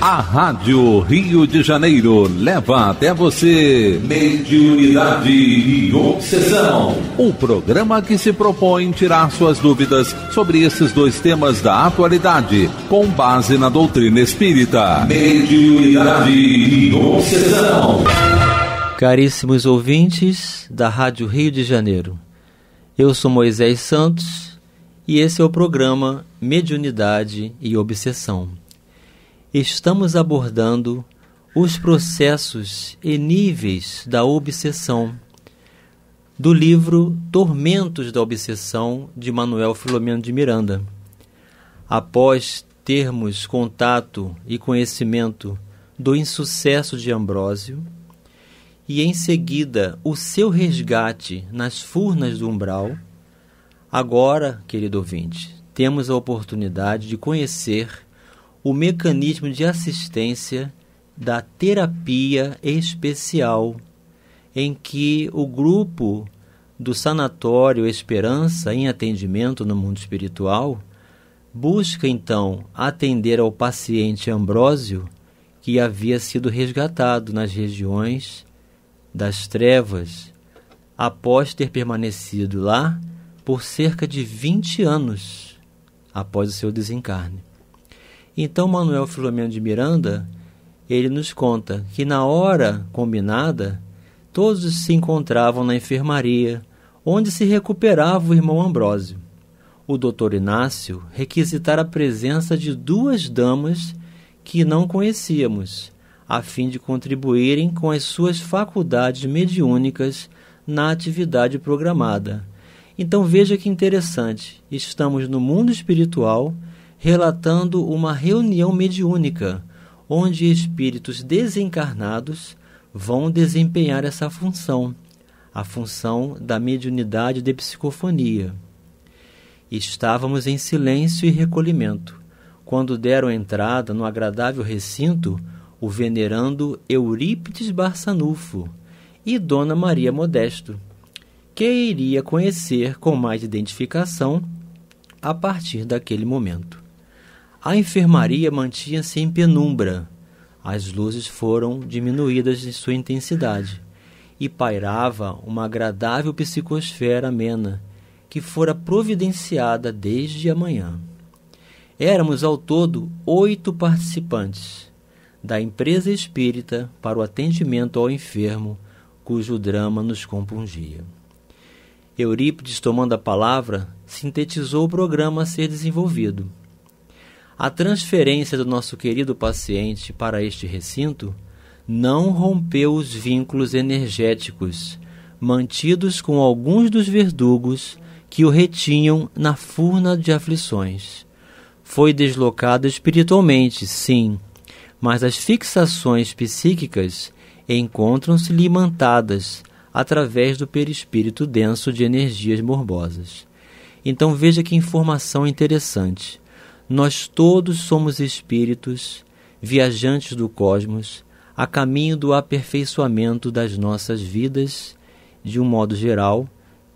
A Rádio Rio de Janeiro leva até você Mediunidade e Obsessão. O programa que se propõe tirar suas dúvidas sobre esses dois temas da atualidade, com base na doutrina espírita. Mediunidade e Obsessão. Caríssimos ouvintes da Rádio Rio de Janeiro, eu sou Moisés Santos e esse é o programa Mediunidade e Obsessão estamos abordando os processos e níveis da obsessão do livro Tormentos da Obsessão de Manuel Filomeno de Miranda. Após termos contato e conhecimento do insucesso de Ambrósio e em seguida o seu resgate nas furnas do umbral, agora, querido ouvinte, temos a oportunidade de conhecer o mecanismo de assistência da terapia especial, em que o grupo do Sanatório Esperança em Atendimento no Mundo Espiritual busca então atender ao paciente Ambrósio que havia sido resgatado nas regiões das trevas após ter permanecido lá por cerca de 20 anos após o seu desencarne. Então Manuel Filomeno de Miranda, ele nos conta que na hora combinada, todos se encontravam na enfermaria, onde se recuperava o irmão Ambrósio. O doutor Inácio requisitara a presença de duas damas que não conhecíamos, a fim de contribuírem com as suas faculdades mediúnicas na atividade programada. Então veja que interessante, estamos no mundo espiritual relatando uma reunião mediúnica, onde espíritos desencarnados vão desempenhar essa função, a função da mediunidade de psicofonia. Estávamos em silêncio e recolhimento, quando deram entrada no agradável recinto o venerando Eurípides Barçanufo e Dona Maria Modesto, que iria conhecer com mais identificação a partir daquele momento. A enfermaria mantinha-se em penumbra. As luzes foram diminuídas de sua intensidade e pairava uma agradável psicosfera amena que fora providenciada desde a manhã. Éramos ao todo oito participantes da empresa espírita para o atendimento ao enfermo cujo drama nos compungia. Eurípides, tomando a palavra, sintetizou o programa a ser desenvolvido. A transferência do nosso querido paciente para este recinto não rompeu os vínculos energéticos mantidos com alguns dos verdugos que o retinham na furna de aflições. Foi deslocado espiritualmente, sim, mas as fixações psíquicas encontram-se limantadas através do perispírito denso de energias morbosas. Então veja que informação interessante. Nós todos somos espíritos, viajantes do cosmos, a caminho do aperfeiçoamento das nossas vidas, de um modo geral,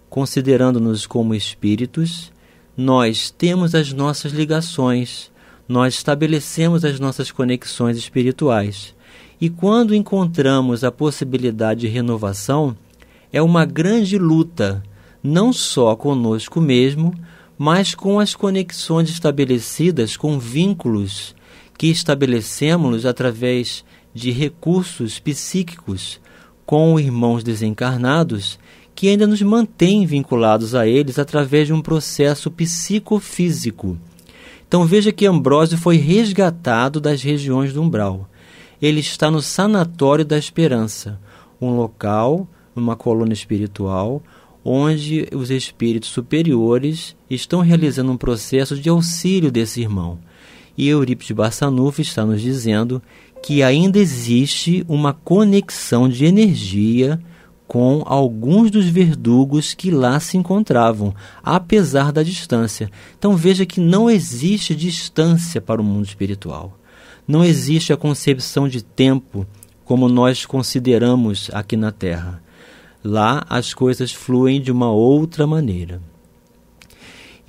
considerando-nos como espíritos, nós temos as nossas ligações, nós estabelecemos as nossas conexões espirituais. E quando encontramos a possibilidade de renovação, é uma grande luta, não só conosco mesmo, mas com as conexões estabelecidas com vínculos que estabelecemos através de recursos psíquicos com irmãos desencarnados que ainda nos mantêm vinculados a eles através de um processo psicofísico. Então veja que Ambrósio foi resgatado das regiões do umbral. Ele está no Sanatório da Esperança, um local, uma coluna espiritual, onde os espíritos superiores estão realizando um processo de auxílio desse irmão. E Eurípides Barçanufo está nos dizendo que ainda existe uma conexão de energia com alguns dos verdugos que lá se encontravam, apesar da distância. Então veja que não existe distância para o mundo espiritual. Não existe a concepção de tempo como nós consideramos aqui na Terra. Lá as coisas fluem de uma outra maneira.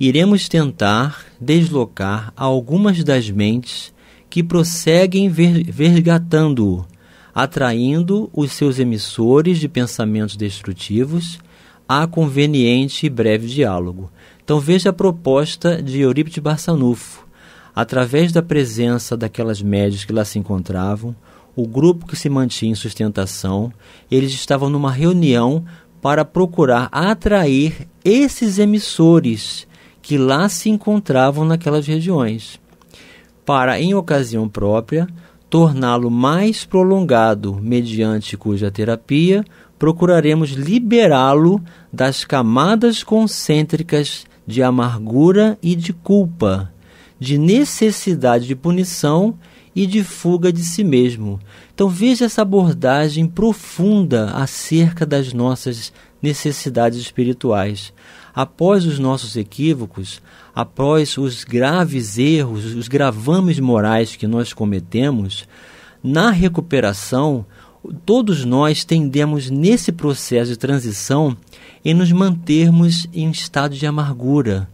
Iremos tentar deslocar algumas das mentes que prosseguem vergatando-o, atraindo os seus emissores de pensamentos destrutivos a conveniente e breve diálogo. Então veja a proposta de Eurípides Barçanufo. Através da presença daquelas médias que lá se encontravam, o grupo que se mantinha em sustentação, eles estavam numa reunião para procurar atrair esses emissores que lá se encontravam naquelas regiões, para, em ocasião própria, torná-lo mais prolongado, mediante cuja terapia procuraremos liberá-lo das camadas concêntricas de amargura e de culpa, de necessidade de punição e de fuga de si mesmo. Então veja essa abordagem profunda acerca das nossas necessidades espirituais. Após os nossos equívocos, após os graves erros, os gravames morais que nós cometemos, na recuperação, todos nós tendemos nesse processo de transição em nos mantermos em estado de amargura,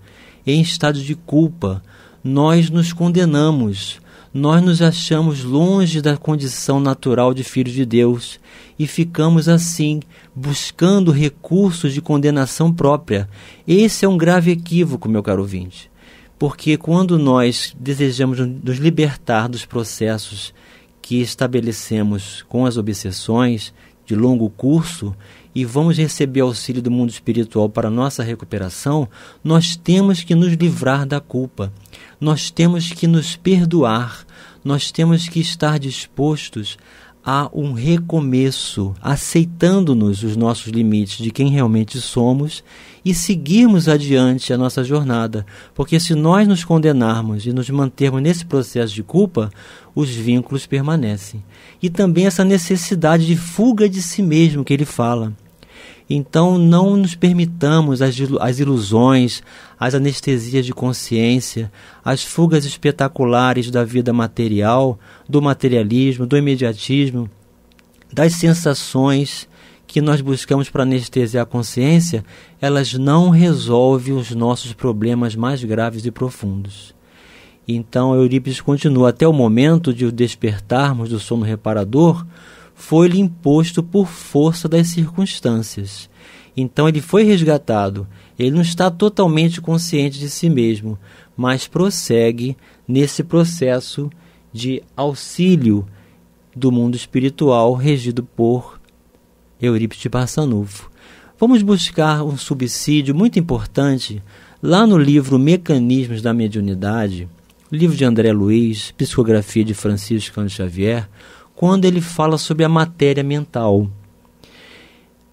em estado de culpa. Nós nos condenamos nós nos achamos longe da condição natural de filhos de Deus e ficamos assim, buscando recursos de condenação própria. Esse é um grave equívoco, meu caro ouvinte, porque quando nós desejamos nos libertar dos processos que estabelecemos com as obsessões de longo curso e vamos receber auxílio do mundo espiritual para nossa recuperação, nós temos que nos livrar da culpa nós temos que nos perdoar, nós temos que estar dispostos a um recomeço, aceitando-nos os nossos limites de quem realmente somos e seguirmos adiante a nossa jornada, porque se nós nos condenarmos e nos mantermos nesse processo de culpa, os vínculos permanecem. E também essa necessidade de fuga de si mesmo que ele fala. Então não nos permitamos as, ilusões, as anestesias de consciência, as fugas espetaculares da vida material, do materialismo, do imediatismo, das sensações que nós buscamos para anestesiar a consciência, elas não resolvem os nossos problemas mais graves e profundos. Então Eurípides continua: até o momento de despertarmos do sono reparador, foi-lhe imposto por força das circunstâncias. Então ele foi resgatado. Ele não está totalmente consciente de si mesmo, mas prossegue nesse processo de auxílio do mundo espiritual regido por Eurípides Barçanufo. Vamos buscar um subsídio muito importante lá no livro Mecanismos da Mediunidade, livro de André Luiz, psicografia de Francisco Cândido Xavier, quando ele fala sobre a matéria mental.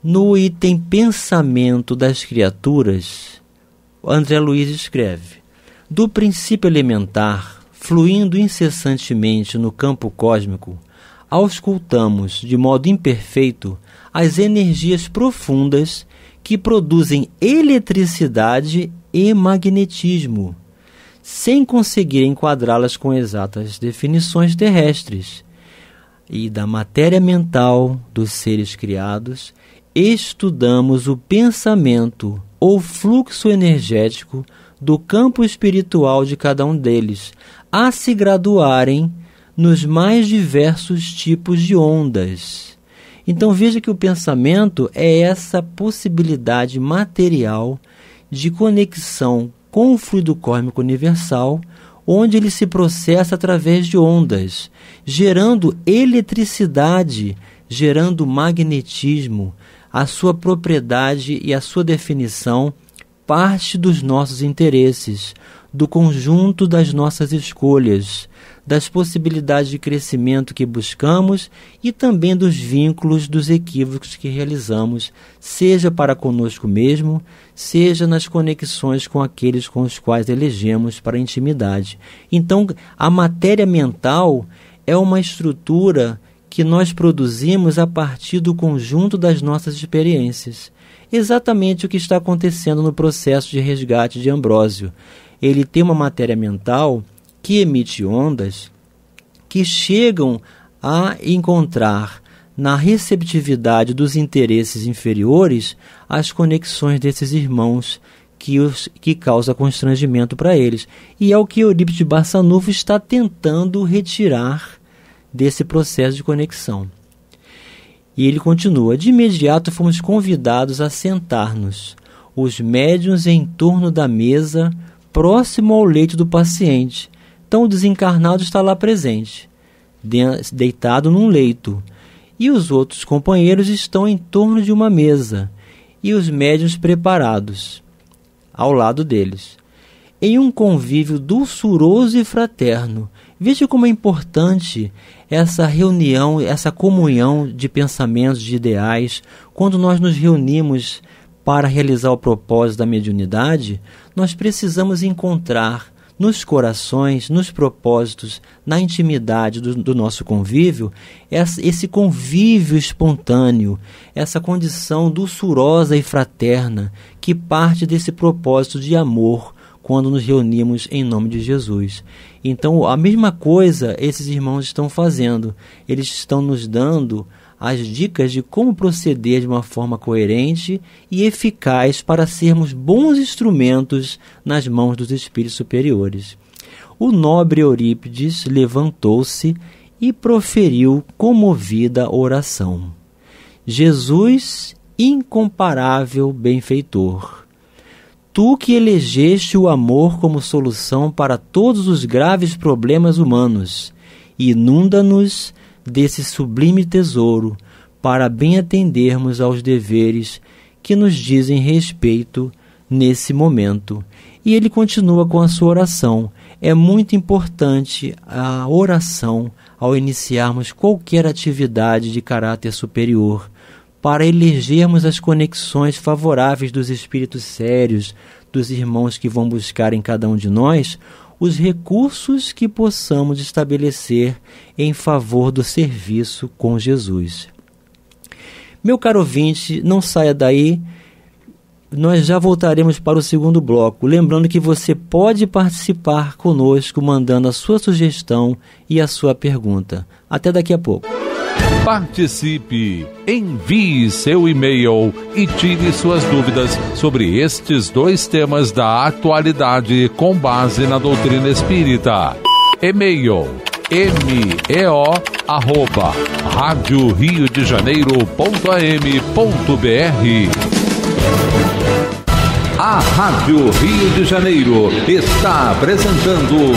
No item Pensamento das Criaturas, André Luiz escreve: Do princípio elementar, fluindo incessantemente no campo cósmico, auscultamos, de modo imperfeito, as energias profundas que produzem eletricidade e magnetismo, sem conseguir enquadrá-las com exatas definições terrestres e da matéria mental dos seres criados, estudamos o pensamento ou fluxo energético do campo espiritual de cada um deles, a se graduarem nos mais diversos tipos de ondas. Então veja que o pensamento é essa possibilidade material de conexão com o fluido cósmico universal, onde ele se processa através de ondas, gerando eletricidade, gerando magnetismo, a sua propriedade e a sua definição parte dos nossos interesses, do conjunto das nossas escolhas, das possibilidades de crescimento que buscamos e também dos vínculos dos equívocos que realizamos, seja para conosco mesmo, seja nas conexões com aqueles com os quais elegemos para a intimidade. Então, a matéria mental é uma estrutura que nós produzimos a partir do conjunto das nossas experiências. Exatamente o que está acontecendo no processo de resgate de Ambrósio. Ele tem uma matéria mental que emite ondas que chegam a encontrar na receptividade dos interesses inferiores as conexões desses irmãos que, os, que causa constrangimento para eles. E é o que Eurípides Barçanufo está tentando retirar desse processo de conexão. E ele continua: De imediato fomos convidados a sentar-nos, os médiuns em torno da mesa, próximo ao leito do paciente. Então o desencarnado está lá presente, deitado num leito, e os outros companheiros estão em torno de uma mesa, e os médiuns preparados ao lado deles. Em um convívio dulçuroso e fraterno, Veja como é importante essa reunião, essa comunhão de pensamentos, de ideais, quando nós nos reunimos para realizar o propósito da mediunidade, nós precisamos encontrar nos corações, nos propósitos, na intimidade do, do nosso convívio, esse convívio espontâneo, essa condição doçurosa e fraterna que parte desse propósito de amor, quando nos reunimos em nome de Jesus. Então, a mesma coisa esses irmãos estão fazendo. Eles estão nos dando as dicas de como proceder de uma forma coerente e eficaz para sermos bons instrumentos nas mãos dos espíritos superiores. O nobre Eurípides levantou-se e proferiu comovida oração. Jesus, incomparável benfeitor tu que elegeste o amor como solução para todos os graves problemas humanos. Inunda-nos desse sublime tesouro para bem atendermos aos deveres que nos dizem respeito nesse momento. E ele continua com a sua oração. É muito importante a oração ao iniciarmos qualquer atividade de caráter superior para elegermos as conexões favoráveis dos espíritos sérios, dos irmãos que vão buscar em cada um de nós os recursos que possamos estabelecer em favor do serviço com Jesus. Meu caro ouvinte, não saia daí. Nós já voltaremos para o segundo bloco. Lembrando que você pode participar conosco mandando a sua sugestão e a sua pergunta. Até daqui a pouco. Participe, envie seu e-mail e tire suas dúvidas sobre estes dois temas da atualidade com base na doutrina espírita. E-mail meo arroba rádio rio de janeiro ponto am ponto br a Rádio Rio de Janeiro está apresentando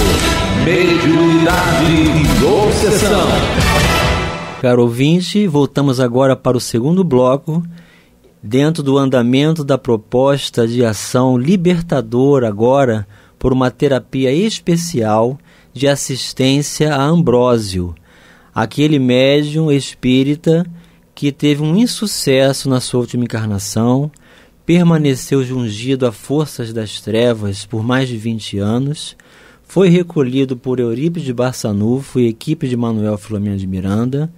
Mediunidade e Obsessão. Caro ouvinte, voltamos agora para o segundo bloco, dentro do andamento da proposta de ação libertadora agora por uma terapia especial de assistência a Ambrósio, aquele médium espírita que teve um insucesso na sua última encarnação, permaneceu jungido a forças das trevas por mais de 20 anos foi recolhido por Eurípides de Barçanufo e equipe de Manuel Filomeno de Miranda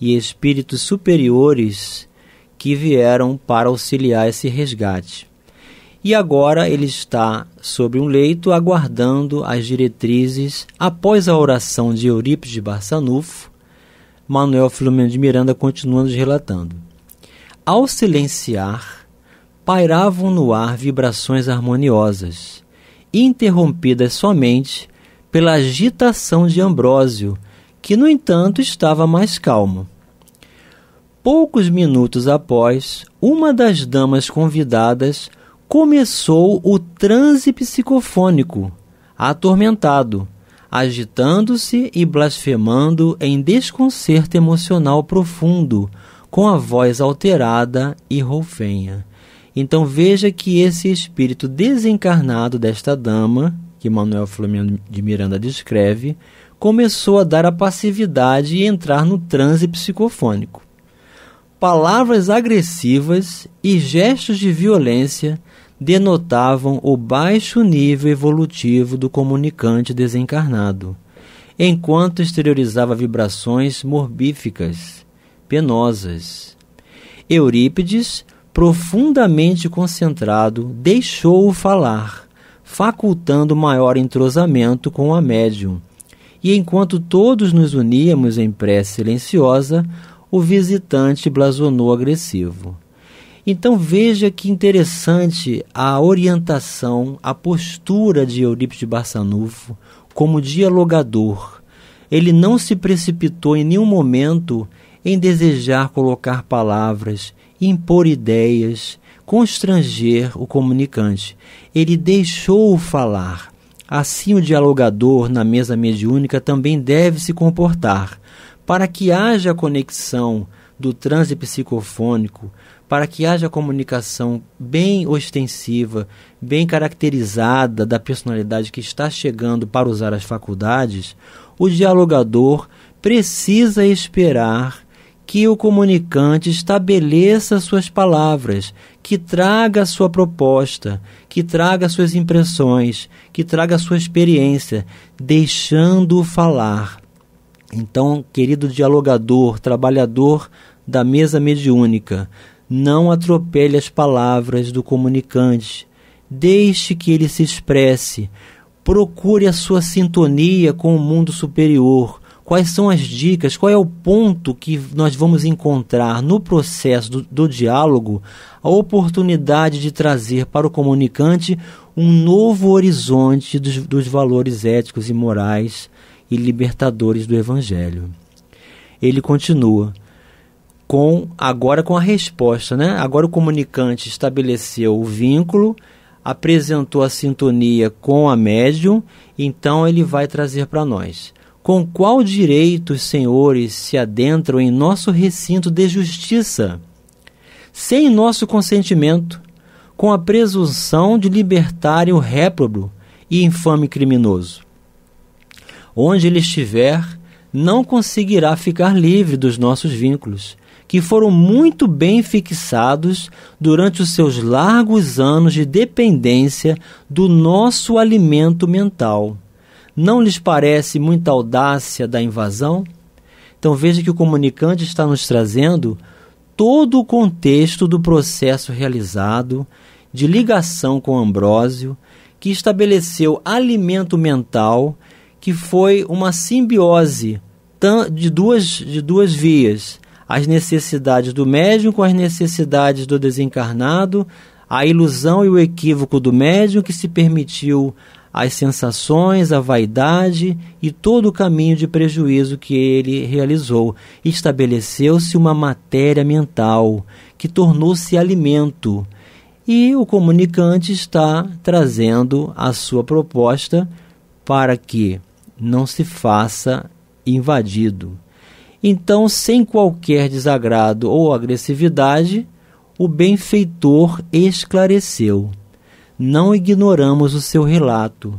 e espíritos superiores que vieram para auxiliar esse resgate. E agora ele está sobre um leito aguardando as diretrizes após a oração de Eurípides de Barçanufo. Manuel Filomeno de Miranda continua nos relatando. Ao silenciar, pairavam no ar vibrações harmoniosas interrompidas somente pela agitação de Ambrósio, que, no entanto, estava mais calmo. Poucos minutos após, uma das damas convidadas começou o transe psicofônico, atormentado, agitando-se e blasfemando em desconcerto emocional profundo, com a voz alterada e roufenha. Então veja que esse espírito desencarnado desta dama, que Manuel Flamengo de Miranda descreve, começou a dar a passividade e entrar no transe psicofônico. Palavras agressivas e gestos de violência denotavam o baixo nível evolutivo do comunicante desencarnado, enquanto exteriorizava vibrações morbíficas, penosas. Eurípides profundamente concentrado, deixou-o falar, facultando maior entrosamento com a médium. E enquanto todos nos uníamos em prece silenciosa, o visitante blasonou agressivo. Então veja que interessante a orientação, a postura de Eurípides Barçanufo como dialogador. Ele não se precipitou em nenhum momento em desejar colocar palavras, impor ideias, constranger o comunicante. Ele deixou-o falar. Assim, o dialogador na mesa mediúnica também deve se comportar. Para que haja conexão do transe psicofônico, para que haja comunicação bem ostensiva, bem caracterizada da personalidade que está chegando para usar as faculdades, o dialogador precisa esperar que o comunicante estabeleça suas palavras, que traga sua proposta, que traga suas impressões, que traga sua experiência, deixando-o falar. Então, querido dialogador, trabalhador da mesa mediúnica, não atropele as palavras do comunicante. Deixe que ele se expresse. Procure a sua sintonia com o mundo superior quais são as dicas, qual é o ponto que nós vamos encontrar no processo do, do diálogo a oportunidade de trazer para o comunicante um novo horizonte dos, dos valores éticos e morais e libertadores do Evangelho. Ele continua com agora com a resposta, né? Agora o comunicante estabeleceu o vínculo, apresentou a sintonia com a médium, então ele vai trazer para nós com qual direito os senhores se adentram em nosso recinto de justiça, sem nosso consentimento, com a presunção de libertarem o réprobo e infame criminoso? Onde ele estiver, não conseguirá ficar livre dos nossos vínculos, que foram muito bem fixados durante os seus largos anos de dependência do nosso alimento mental. Não lhes parece muita audácia da invasão? Então veja que o comunicante está nos trazendo todo o contexto do processo realizado de ligação com Ambrósio, que estabeleceu alimento mental, que foi uma simbiose de duas, de duas vias: as necessidades do médium com as necessidades do desencarnado, a ilusão e o equívoco do médium que se permitiu as sensações, a vaidade e todo o caminho de prejuízo que ele realizou. Estabeleceu-se uma matéria mental que tornou-se alimento. E o comunicante está trazendo a sua proposta para que não se faça invadido. Então, sem qualquer desagrado ou agressividade, o benfeitor esclareceu não ignoramos o seu relato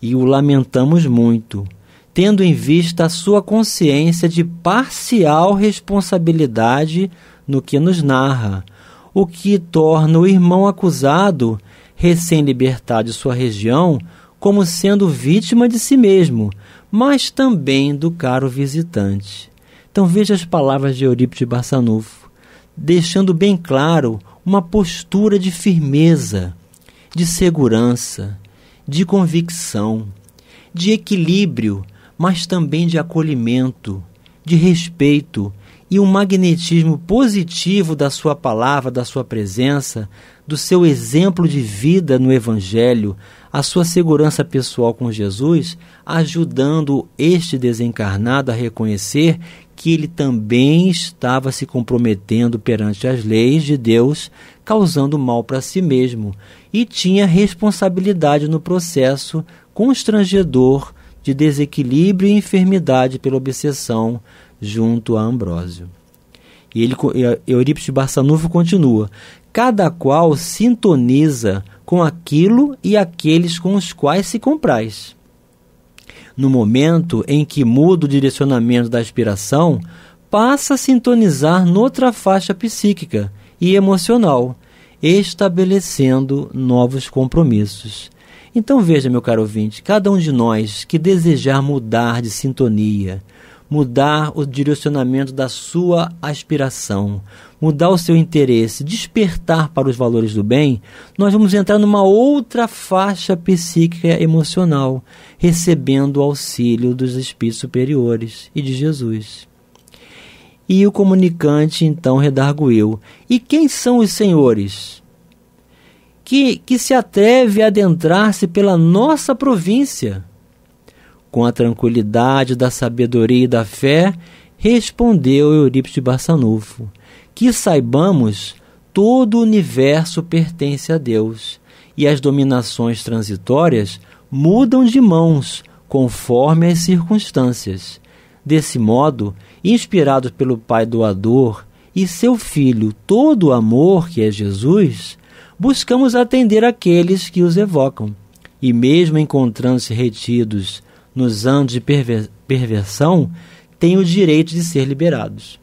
e o lamentamos muito, tendo em vista a sua consciência de parcial responsabilidade no que nos narra, o que torna o irmão acusado, recém-libertado de sua região, como sendo vítima de si mesmo, mas também do caro visitante. Então veja as palavras de Eurípides Barçanufo, deixando bem claro uma postura de firmeza, de segurança, de convicção, de equilíbrio, mas também de acolhimento, de respeito e um magnetismo positivo da sua palavra, da sua presença, do seu exemplo de vida no Evangelho, a sua segurança pessoal com Jesus, ajudando este desencarnado a reconhecer que ele também estava se comprometendo perante as leis de Deus, causando mal para si mesmo e tinha responsabilidade no processo constrangedor de desequilíbrio e enfermidade pela obsessão junto a Ambrósio. E ele, Eurípides de Barçanufo continua: cada qual sintoniza com aquilo e aqueles com os quais se compraz. No momento em que muda o direcionamento da aspiração, passa a sintonizar noutra faixa psíquica e emocional, estabelecendo novos compromissos. Então veja, meu caro ouvinte, cada um de nós que desejar mudar de sintonia, mudar o direcionamento da sua aspiração, mudar o seu interesse, despertar para os valores do bem, nós vamos entrar numa outra faixa psíquica emocional, recebendo o auxílio dos espíritos superiores e de Jesus. E o comunicante então redarguiu: E quem são os senhores? Que, que se atreve a adentrar-se pela nossa província? Com a tranquilidade da sabedoria e da fé, respondeu Eurípides de Barçanufo: Que saibamos, todo o universo pertence a Deus, e as dominações transitórias mudam de mãos conforme as circunstâncias Desse modo, inspirados pelo Pai doador e seu Filho, todo o amor que é Jesus, buscamos atender aqueles que os evocam. E mesmo encontrando-se retidos nos anos de perversão, têm o direito de ser liberados.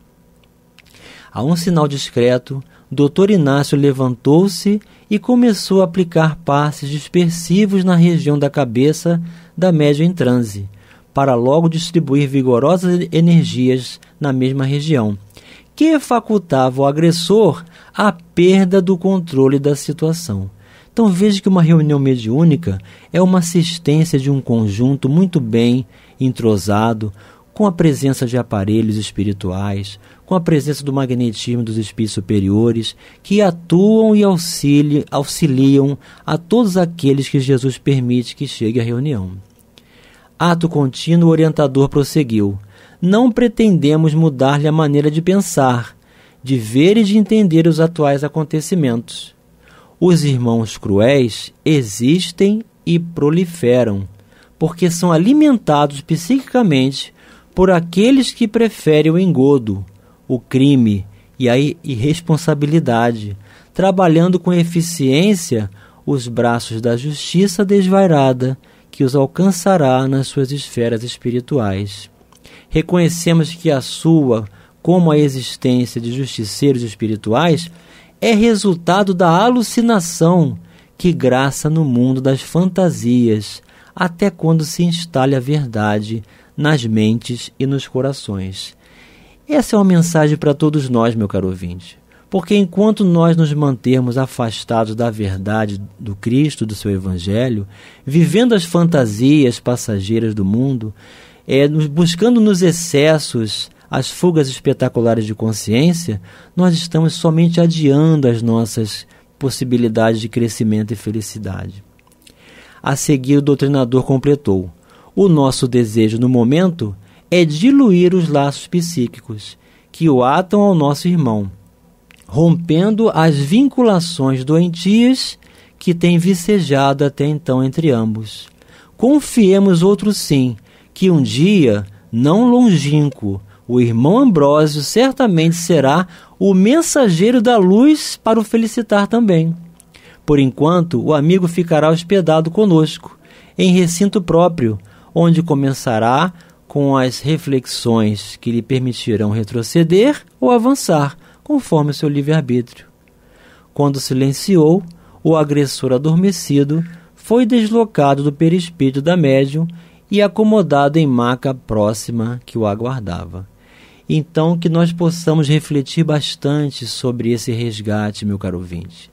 A um sinal discreto, Dr. Inácio levantou-se e começou a aplicar passes dispersivos na região da cabeça da média em transe, para logo distribuir vigorosas energias na mesma região, que facultava ao agressor a perda do controle da situação. Então veja que uma reunião mediúnica é uma assistência de um conjunto muito bem entrosado, com a presença de aparelhos espirituais, com a presença do magnetismo dos espíritos superiores, que atuam e auxiliam, auxiliam a todos aqueles que Jesus permite que chegue à reunião. Ato contínuo, o orientador prosseguiu: Não pretendemos mudar-lhe a maneira de pensar, de ver e de entender os atuais acontecimentos. Os irmãos cruéis existem e proliferam, porque são alimentados psiquicamente por aqueles que preferem o engodo, o crime e a irresponsabilidade, trabalhando com eficiência os braços da justiça desvairada que os alcançará nas suas esferas espirituais. Reconhecemos que a sua, como a existência de justiceiros espirituais, é resultado da alucinação que graça no mundo das fantasias, até quando se instale a verdade nas mentes e nos corações. Essa é uma mensagem para todos nós, meu caro ouvinte. Porque enquanto nós nos mantermos afastados da verdade do Cristo, do seu Evangelho, vivendo as fantasias passageiras do mundo, é, buscando nos excessos as fugas espetaculares de consciência, nós estamos somente adiando as nossas possibilidades de crescimento e felicidade. A seguir, o doutrinador completou: o nosso desejo no momento é diluir os laços psíquicos que o atam ao nosso irmão rompendo as vinculações doentias que têm vicejado até então entre ambos. Confiemos outro sim, que um dia, não longínquo, o irmão Ambrósio certamente será o mensageiro da luz para o felicitar também. Por enquanto, o amigo ficará hospedado conosco, em recinto próprio, onde começará com as reflexões que lhe permitirão retroceder ou avançar, conforme o seu livre-arbítrio. Quando silenciou, o agressor adormecido foi deslocado do perispírito da médium e acomodado em maca próxima que o aguardava. Então, que nós possamos refletir bastante sobre esse resgate, meu caro ouvinte.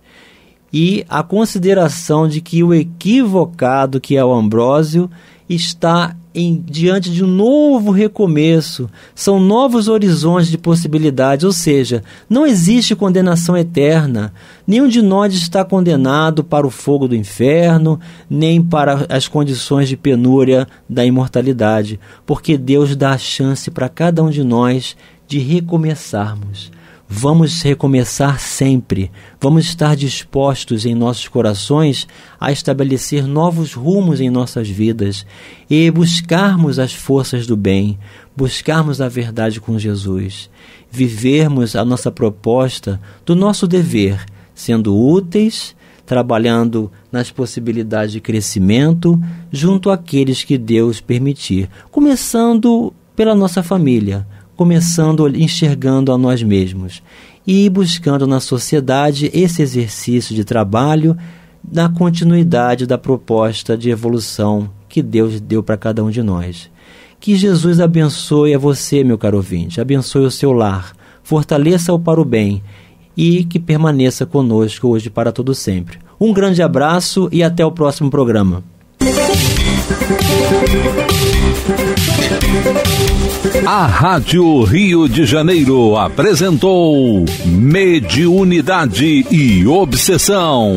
E a consideração de que o equivocado, que é o Ambrósio, está em, diante de um novo recomeço, são novos horizontes de possibilidades, ou seja, não existe condenação eterna. Nenhum de nós está condenado para o fogo do inferno, nem para as condições de penúria da imortalidade, porque Deus dá a chance para cada um de nós de recomeçarmos. Vamos recomeçar sempre. Vamos estar dispostos em nossos corações a estabelecer novos rumos em nossas vidas e buscarmos as forças do bem, buscarmos a verdade com Jesus, vivermos a nossa proposta do nosso dever, sendo úteis trabalhando nas possibilidades de crescimento junto àqueles que Deus permitir, começando pela nossa família, começando enxergando a nós mesmos e buscando na sociedade esse exercício de trabalho na continuidade da proposta de evolução que Deus deu para cada um de nós. Que Jesus abençoe a você, meu caro ouvinte, abençoe o seu lar, fortaleça-o para o bem e que permaneça conosco hoje para todo sempre. Um grande abraço e até o próximo programa. A Rádio Rio de Janeiro apresentou Mediunidade e Obsessão.